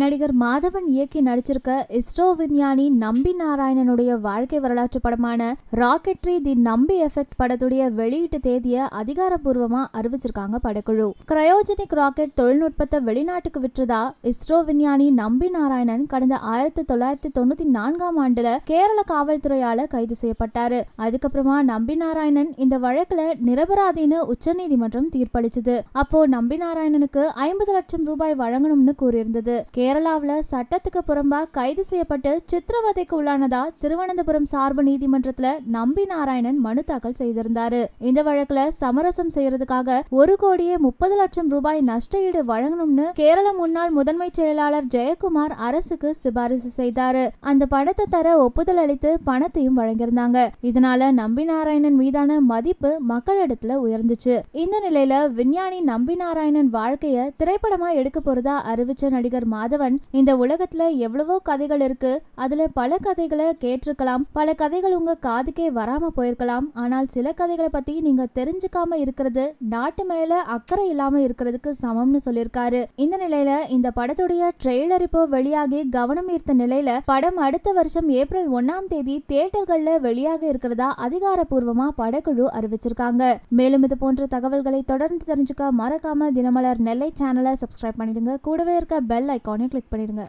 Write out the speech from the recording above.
நடிகர் மாதவன் இயக்கி நடிச்சிருக்க இஸ்ரோ விஞ்ஞானி நம்பி நாராயணனுடைய வாழ்க்கை வரலாற்று படமான ராக்கெட்ரி தி நம்பி எஃபெக்ட் படத்துடைய வெளியீட்டு தேதியை அதிகாரப்பூர்வமா அறிவிச்சிருக்காங்க படக்குழு கிரயோஜெனிக் ராக்கெட் தொழில்நுட்பத்தை வெளிநாட்டுக்கு விற்றதா இஸ்ரோ விஞ்ஞானி நம்பி நாராயணன் கடந்த ஆயிரத்தி தொள்ளாயிரத்தி தொண்ணூத்தி நான்காம் ஆண்டுல கேரள காவல்துறையால கைது செய்யப்பட்டாரு அதுக்கப்புறமா நம்பி நாராயணன் இந்த வழக்குல நிரபராதின்னு உச்சநீதிமன்றம் தீர்ப்பளிச்சது அப்போ நம்பி நாராயணனுக்கு ஐம்பது லட்சம் ரூபாய் வழங்கணும்னு கூறியிருந்தது கேரளாவில் சட்டத்துக்கு புறம்பாக கைது செய்யப்பட்டு சித்திரவதைக்கு உள்ளானதா திருவனந்தபுரம் சார்பு நீதிமன்றத்தில் நம்பி நாராயணன் மனு தாக்கல் செய்திருந்தாரு இந்த வழக்குல சமரசம் செய்யறதுக்காக ஒரு கோடியே முப்பது லட்சம் ரூபாய் நஷ்டஈடு வழங்கணும்னு கேரள முன்னாள் முதன்மை செயலாளர் ஜெயக்குமார் அரசுக்கு சிபாரிசு செய்தாரு அந்த படத்தை தர ஒப்புதல் அளித்து பணத்தையும் வழங்கியிருந்தாங்க இதனால நம்பி நாராயணன் மீதான மதிப்பு மக்களிடத்துல உயர்ந்துச்சு இந்த நிலையில விஞ்ஞானி நம்பி நாராயணன் வாழ்க்கைய திரைப்படமா எடுக்க போறதா அறிவிச்ச நடிகர் மாத மாதவன் இந்த உலகத்துல எவ்வளவோ கதைகள் இருக்கு அதுல பல கதைகளை கேட்டிருக்கலாம் பல கதைகள் உங்க காதுக்கே வராம போயிருக்கலாம் ஆனால் சில கதைகளை பத்தி நீங்க தெரிஞ்சுக்காம இருக்கிறது நாட்டு மேல அக்கறை இல்லாம இருக்கிறதுக்கு சமம்னு சொல்லியிருக்காரு இந்த நிலையில இந்த படத்துடைய ட்ரெய்லர் இப்போ வெளியாகி கவனம் ஈர்த்த நிலையில படம் அடுத்த வருஷம் ஏப்ரல் ஒன்னாம் தேதி தியேட்டர்கள்ல வெளியாக இருக்கிறதா அதிகாரப்பூர்வமா படக்குழு அறிவிச்சிருக்காங்க மேலும் இது போன்ற தகவல்களை தொடர்ந்து தெரிஞ்சுக்க மறக்காம தினமலர் நெல்லை சேனலை சப்ஸ்கிரைப் பண்ணிடுங்க கூடவே இருக்க பெல் ஐக்கான் பட்டனை கிளிக் பண்ணிடுங்க